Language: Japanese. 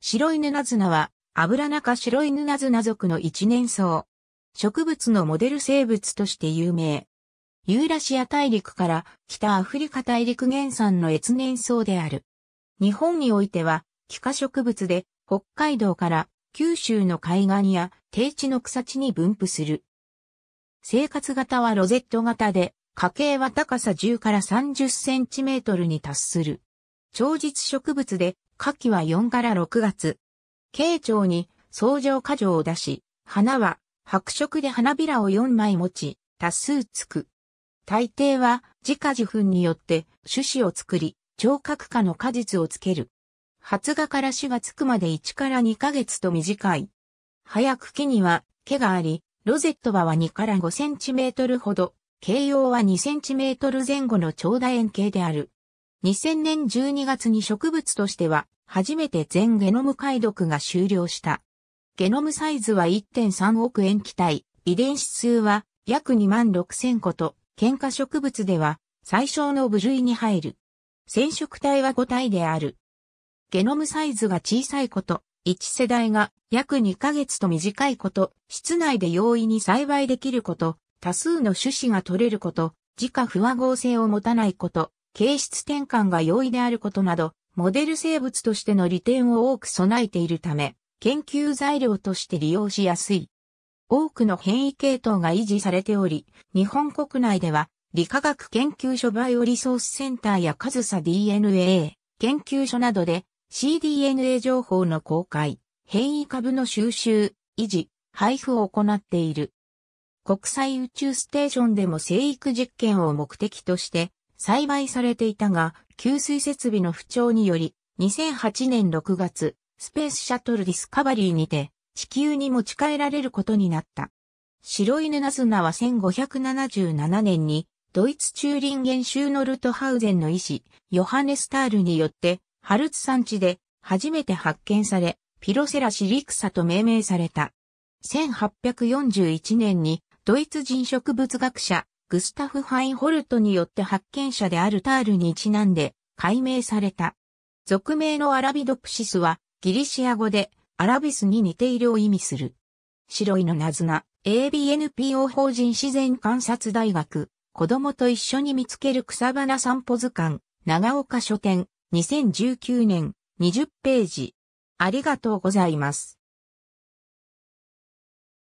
白いナズナは、アブラナ白いナズナ族の一年草。植物のモデル生物として有名。ユーラシア大陸から北アフリカ大陸原産の越年草である。日本においては、気化植物で北海道から九州の海岸や低地の草地に分布する。生活型はロゼット型で、家計は高さ10から30センチメートルに達する。長日植物で夏季は4から6月。慶長に相乗果状を出し、花は白色で花びらを4枚持ち、多数つく。大抵は自家自粉によって種子を作り、聴覚化の果実をつける。発芽から種がつくまで1から2ヶ月と短い。早く木には毛があり、ロゼット葉は2から5センチメートルほど、形容は2センチメートル前後の長楕円形である。2000年12月に植物としては初めて全ゲノム解読が終了した。ゲノムサイズは1.3億円期体、遺伝子数は約2万6千個と、喧嘩植物では最小の部類に入る。染色体は5体である。ゲノムサイズが小さいこと、1世代が約2ヶ月と短いこと、室内で容易に栽培できること、多数の種子が取れること、自家不和合性を持たないこと、形質転換が容易であることなど、モデル生物としての利点を多く備えているため、研究材料として利用しやすい。多くの変異系統が維持されており、日本国内では、理化学研究所バイオリソースセンターやカズサ DNA 研究所などで cDNA 情報の公開、変異株の収集、維持、配布を行っている。国際宇宙ステーションでも生育実験を目的として栽培されていたが、給水設備の不調により、2008年6月、スペースシャトルディスカバリーにて、地球に持ち帰られることになった。白犬ナズナは1577年に、ドイツチューリンゲン州のルトハウゼンの医師、ヨハネスタールによって、ハルツ山地で初めて発見され、ピロセラシリクサと命名された。1841年にドイツ人植物学者グスタフ・ハインホルトによって発見者であるタールにちなんで解明された。俗名のアラビドプシスはギリシア語でアラビスに似ているを意味する。白いのなずな ABNPO 法人自然観察大学子供と一緒に見つける草花散歩図鑑長岡書店2019年20ページありがとうございます。